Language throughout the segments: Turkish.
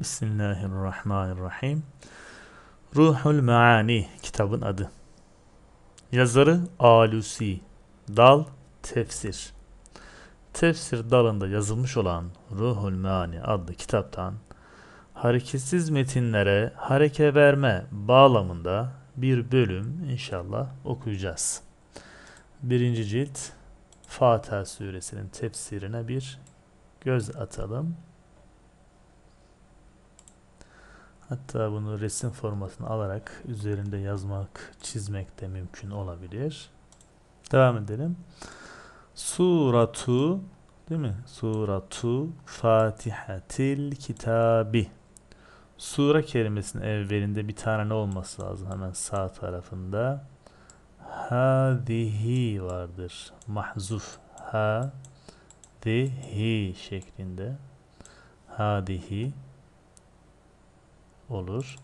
Bismillahirrahmanirrahim. Ruhul Maani kitabın adı. Yazarı Alusi. Dal tefsir. Tefsir dalında yazılmış olan Ruhul Maani adlı kitaptan hareketsiz metinlere hareke verme bağlamında bir bölüm inşallah okuyacağız. Birinci cilt Fatiha suresinin tefsirine bir göz atalım. Hatta bunu resim formatını alarak üzerinde yazmak, çizmek de mümkün olabilir. Devam edelim. Suratu değil mi? Suratu Fatihatil Kitabi. Sura kelimesinin evvelinde bir tane ne olması lazım? Hemen sağ tarafında. Hadihi vardır. Mahzuf. Ha dihi şeklinde. Hadihi olur.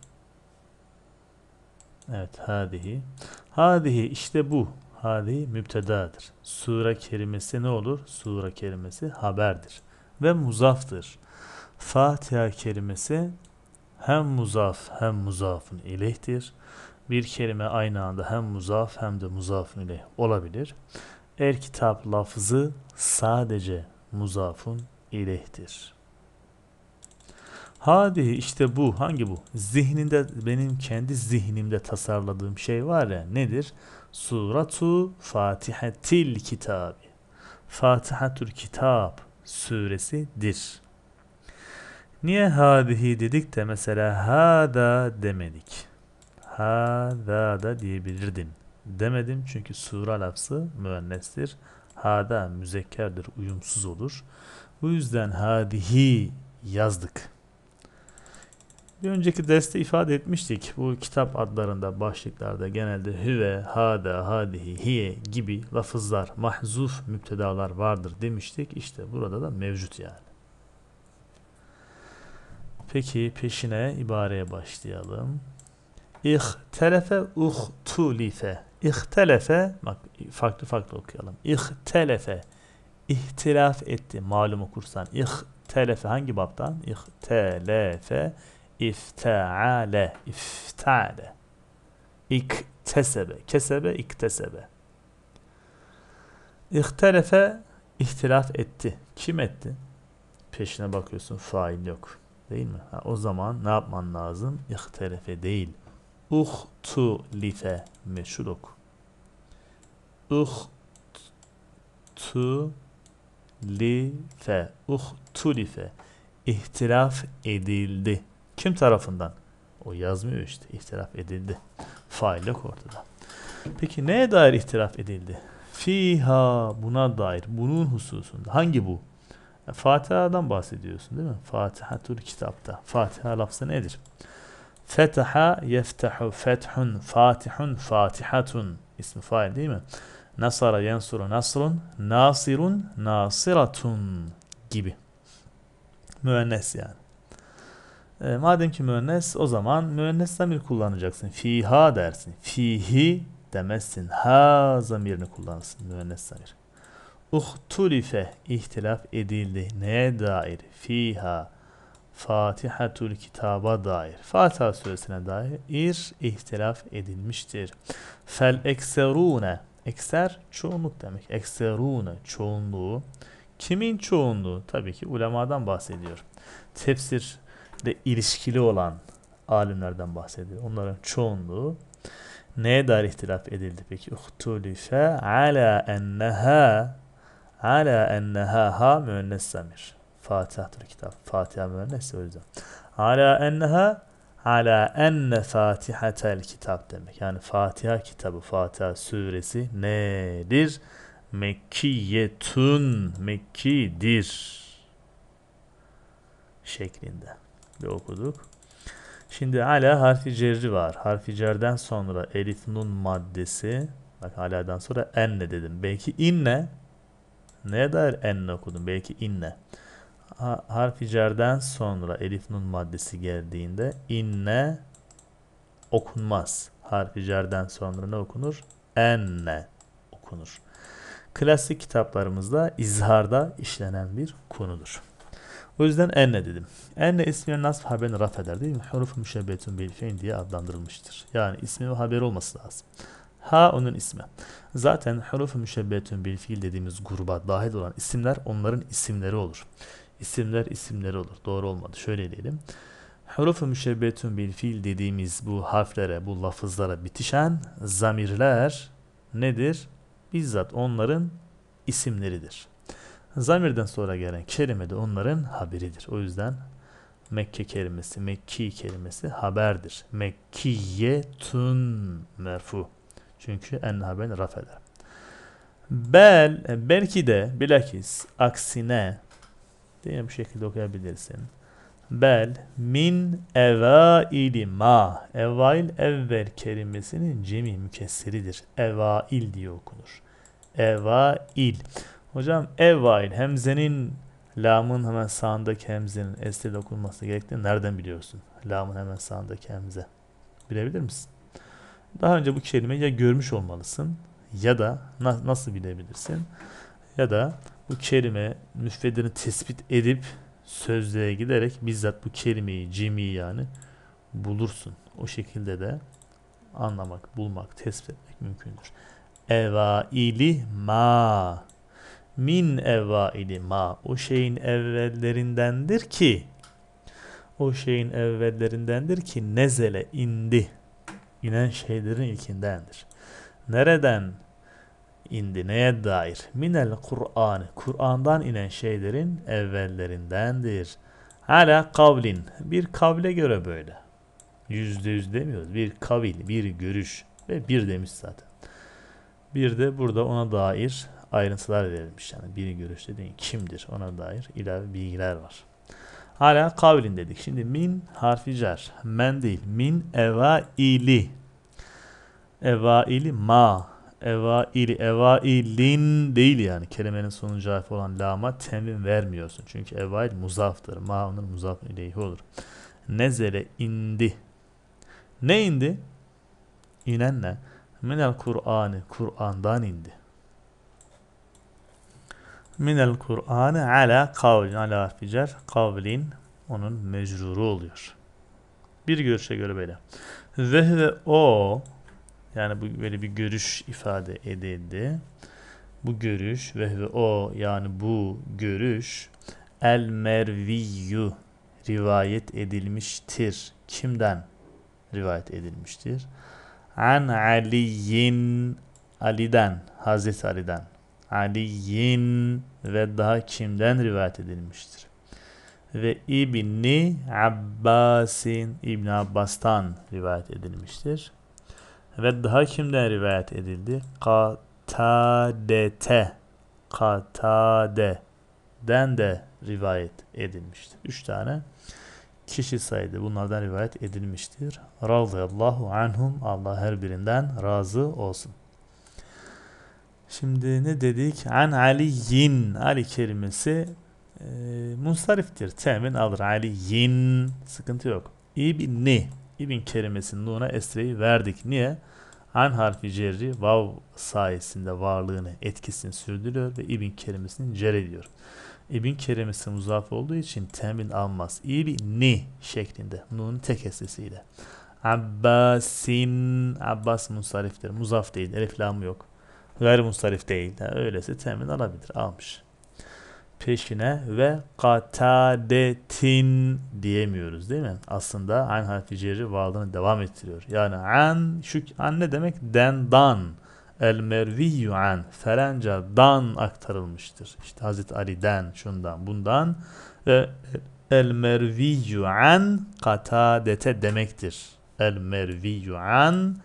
Evet hadihi. Hadihi işte bu. Hadihi mübtedadır. Sure kelimesi ne olur? Sure kelimesi haberdir. Ve muzaftır. Fatiha kelimesi hem muzaf hem muzafın ilehtir. Bir kelime aynı anda hem muzaf hem de muzafın ileh olabilir. El er kitap lafzı sadece muzafın ilehtir. Hadi işte bu hangi bu? Zihninde benim kendi zihnimde tasarladığım şey var ya nedir? Suratu Fatihatil Kitabi. Fatihatül Kitab suresidir. Niye hadihi dedik de mesela hada demedik. Hada da diyebilirdim. Demedim çünkü sura lafzı müennestir. Hada müzekkerdir, uyumsuz olur. Bu yüzden hadihi yazdık. Bir önceki derste ifade etmiştik. Bu kitap adlarında, başlıklarda genelde hüve, hada, hadihi, hiye gibi lafızlar, mahzuf müptedalar vardır demiştik. İşte burada da mevcut yani. Peki peşine ibareye başlayalım. İhtelefe uhtulife. İhtelefe, bak farklı farklı okuyalım. İhtelefe, ihtilaf etti. Malum okursan. İhtelefe hangi baptan? İhtelefe, İfteale, ifteale. İktesebe, kesebe, iktesebe. İhtelefe, ihtilaf etti. Kim etti? Peşine bakıyorsun fail yok. Değil mi? Ha, o zaman ne yapman lazım? İhtelefe değil. Uhtulife meşhur oku. Uhtulife. Uhtulife. İhtilaf edildi. Kim tarafından? O yazmıyor işte. İhtilaf edildi. Fail yok ortada. Peki neye dair ihtilaf edildi? Fiha buna dair. Bunun hususunda. Hangi bu? Fatiha'dan bahsediyorsun değil mi? Fatihatul kitapta. Fatiha lafzı nedir? Fetaha yeftahu fethun fatihun fatihatun ismi fail değil mi? Nasara yensuru nasrun nasirun nasiratun gibi. Müennes yani. E, madem ki müennes o zaman müennes zamir kullanacaksın. Fiha dersin. Fihi demezsin. Ha zamirini kullanırsın. Müennes zamir. Uhtulife ihtilaf edildi. Neye dair? Fiha. Fatihatul kitaba dair. Fatiha suresine dair ihtilaf edilmiştir. Fel ekserune. Ekser çoğunluk demek. Ekserune çoğunluğu. Kimin çoğunluğu? Tabii ki ulemadan bahsediyor. Tefsir ile ilişkili olan alimlerden bahsediyor. Onların çoğunluğu neye dair ihtilaf edildi peki? Uhtulife ala enneha ala enneha ha müennes zamir. Fatiha'dır kitap. Fatiha müennes o yüzden. Ala enneha ala enne fatihatel kitap demek. Yani Fatiha kitabı, Fatiha suresi nedir? Mekkiyetun, Mekkidir şeklinde şekli okuduk. Şimdi hala harfi cerri var. Harfi cerden sonra elif nun maddesi. Bak haladan sonra enne dedim. Belki inne. Neye dair enne okudum? Belki inne. Ha, harfi cerden sonra elif nun maddesi geldiğinde inne okunmaz. Harfi cerden sonra ne okunur? Enne okunur. Klasik kitaplarımızda izharda işlenen bir konudur. O yüzden enne dedim. Enne isminin nasb haberini raf eder değil mi? Huruf müşebbetun bil feyn diye adlandırılmıştır. Yani ismi ve haberi olması lazım. Ha onun ismi. Zaten huruf müşebbetün bil fiil dediğimiz gruba dahil olan isimler onların isimleri olur. İsimler isimleri olur. Doğru olmadı. Şöyle diyelim. Huruf müşebbetün bil fiil dediğimiz bu harflere, bu lafızlara bitişen zamirler nedir? Bizzat onların isimleridir. Zamirden sonra gelen kelime de onların haberidir. O yüzden Mekke kelimesi, Mekki kelimesi haberdir. Mekkiyetun merfu. Çünkü en haberini raf eder. Bel, e, belki de bilakis aksine diye bir şekilde okuyabilirsin. Bel min evaili ma. Evail evvel kelimesinin cemi mükesseridir. Evail diye okunur. Evail. Hocam evvail hemzenin lamın hemen sağındaki hemzenin esle okunması gerektiğini nereden biliyorsun? Lamın hemen sağındaki hemze. Bilebilir misin? Daha önce bu kelimeyi ya görmüş olmalısın ya da na nasıl bilebilirsin? Ya da bu kelime müfredini tespit edip sözlüğe giderek bizzat bu kelimeyi cimi yani bulursun. O şekilde de anlamak, bulmak, tespit etmek mümkündür. Evaili ma min evvaili ma o şeyin evvellerindendir ki o şeyin evvellerindendir ki nezele indi inen şeylerin ilkindendir. Nereden indi neye dair? Minel Kur'an. Kur'an'dan inen şeylerin evvellerindendir. Hala kavlin. Bir kavle göre böyle. Yüzde yüz demiyoruz. Bir kavil, bir görüş ve bir demiş zaten. Bir de burada ona dair ayrıntılar verilmiş. Yani bir görüş dediğin kimdir ona dair ilave bilgiler var. Hala kavlin dedik. Şimdi min harfi cer. Men değil. Min eva ili eva ili ma. eva ili eva ilin değil yani. Kelimenin sonuncu harfi olan lama temin vermiyorsun. Çünkü eva il muzaftır. Ma onun muzaf ileyhi olur. Nezere indi. Ne indi? İnen ne? Minel Kur'an'ı. Kur'an'dan indi minel Kur'an'ı ala kavlin ala harfi cer kavlin onun mecruru oluyor. Bir görüşe göre böyle. Ve ve o yani bu böyle bir görüş ifade edildi. Bu görüş ve ve o yani bu görüş el merviyu rivayet edilmiştir. Kimden rivayet edilmiştir? An Aliyin Ali'den, Hazreti Ali'den. Aliyin ve daha kimden rivayet edilmiştir? Ve İbni Abbasin İbn Abbas'tan rivayet edilmiştir. Ve daha kimden rivayet edildi? Katadete Katade'den de rivayet edilmiştir. Üç tane kişi saydı. Bunlardan rivayet edilmiştir. Razıyallahu anhum. Allah her birinden razı olsun. Şimdi ne dedik? An Aliyin. Ali kelimesi e, munsariftir. Temin alır. Aliyin. Sıkıntı yok. ne? İbn kelimesinin nuna esreyi verdik. Niye? An harfi cerri vav sayesinde varlığını, etkisini sürdürüyor ve ibn kelimesini cer ediyor. İbn kelimesi muzaf olduğu için temin almaz. İbni şeklinde. Nun tek esesiyle. Abbasin. Abbas munsariftir. Muzaf değil. Elif lamı yok. Gayrimustarif değil. Yani öyleyse temin alabilir. Almış. Peşine ve katadetin diyemiyoruz değil mi? Aslında aynı harfi ceri varlığını devam ettiriyor. Yani an, şu an ne demek? Den, dan. El merviyyu an. Ferenca dan aktarılmıştır. İşte Hazreti Ali'den, şundan, bundan. Ve el merviyyu an katadete demektir. El merviyyu an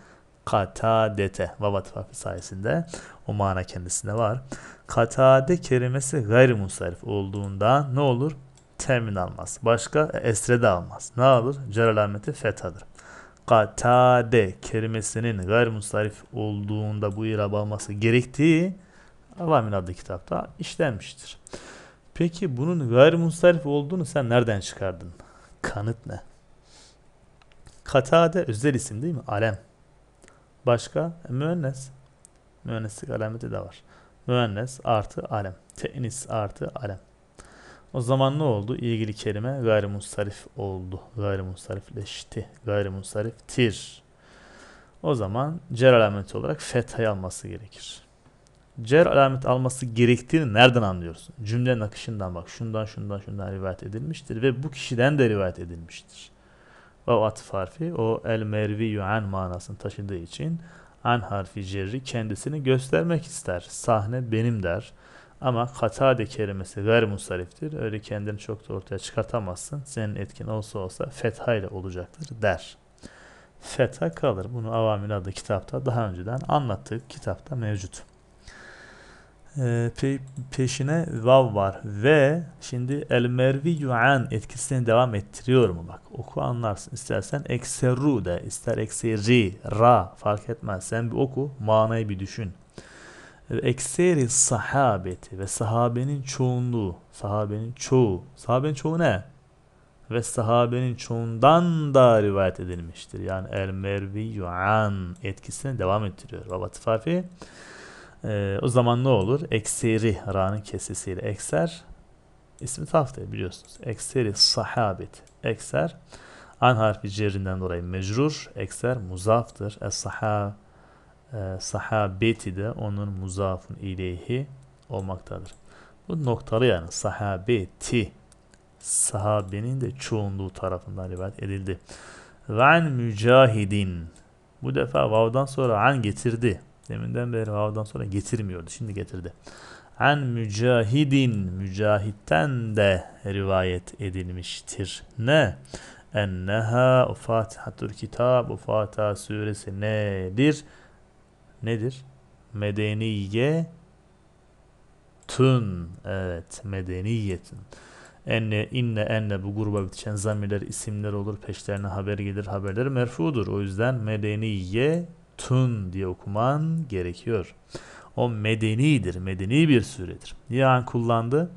katadete vavat harfi sayesinde o mana kendisinde var. Katade kelimesi gayrimusarif olduğunda ne olur? Temin almaz. Başka e, esre de almaz. Ne olur? Cer alameti fethadır. Katade kelimesinin gayrimusarif olduğunda bu irab alması gerektiği Alamin adlı kitapta işlenmiştir. Peki bunun gayrimusarif olduğunu sen nereden çıkardın? Kanıt ne? Katade özel isim değil mi? Alem. Başka? E, müennes. Müenneslik alameti de var. Müennes artı alem. Tenis artı alem. O zaman ne oldu? İlgili kelime gayrimusarif oldu. Gayrimusarifleşti. Gayrimusariftir. O zaman cer alameti olarak fethayı alması gerekir. Cer alamet alması gerektiğini nereden anlıyorsun? Cümle akışından bak. Şundan şundan şundan rivayet edilmiştir ve bu kişiden de rivayet edilmiştir ve o atıf harfi o el merviyü an manasını taşıdığı için an harfi cerri kendisini göstermek ister. Sahne benim der. Ama katade kelimesi gayrimusariftir. Öyle kendini çok da ortaya çıkartamazsın. Senin etkin olsa olsa fetha ile olacaktır der. Fetha kalır. Bunu avamil adlı kitapta daha önceden anlattık. Kitapta mevcut. E, pe, peşine vav var. Ve şimdi el merviyu an etkisini devam ettiriyor mu? Bak oku anlarsın. istersen ekserru de ister ekseri ra fark etmez. Sen bir oku manayı bir düşün. Ekseri sahabeti ve sahabenin çoğunluğu. Sahabenin çoğu. Sahabenin çoğu ne? Ve sahabenin çoğundan da rivayet edilmiştir. Yani el merviyu an etkisini devam ettiriyor. Ve vatifafi e, o zaman ne olur? Ekseri, ra'nın kesesiyle ekser. ismi tafte biliyorsunuz. Ekseri sahabet. Ekser. An harfi cerrinden dolayı mecrur. Ekser muzaftır. Es saha e, sahabeti de onun muzafın ileyhi olmaktadır. Bu noktalı yani sahabeti sahabenin de çoğunluğu tarafından rivayet edildi. Ve an mücahidin bu defa vav'dan sonra an getirdi. Deminden beri vavdan sonra getirmiyordu. Şimdi getirdi. An mücahidin, mücahitten de rivayet edilmiştir. Ne? Enneha Fatihatul Kitab Fatiha suresi nedir? Nedir? Medeniye tün. Evet, medeniyetin Enne, inne, enne bu gruba bitişen zamirler isimler olur. Peşlerine haber gelir. haberler merfudur. O yüzden medeniye tun diye okuman gerekiyor. O medenidir, medeni bir suredir. Niye an kullandı?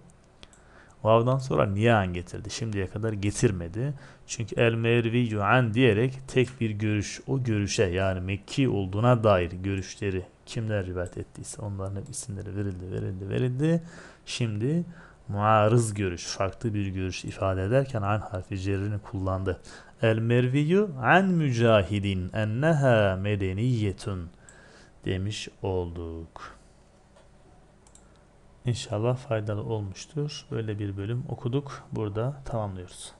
Vav'dan sonra niye an getirdi? Şimdiye kadar getirmedi. Çünkü el merviyu an diyerek tek bir görüş, o görüşe yani Mekki olduğuna dair görüşleri kimler rivayet ettiyse onların hep isimleri verildi, verildi, verildi. Şimdi muarız görüş, farklı bir görüş ifade ederken aynı harfi cerini kullandı. El merviyu an mücahidin enneha medeniyetun demiş olduk. İnşallah faydalı olmuştur. Böyle bir bölüm okuduk. Burada tamamlıyoruz.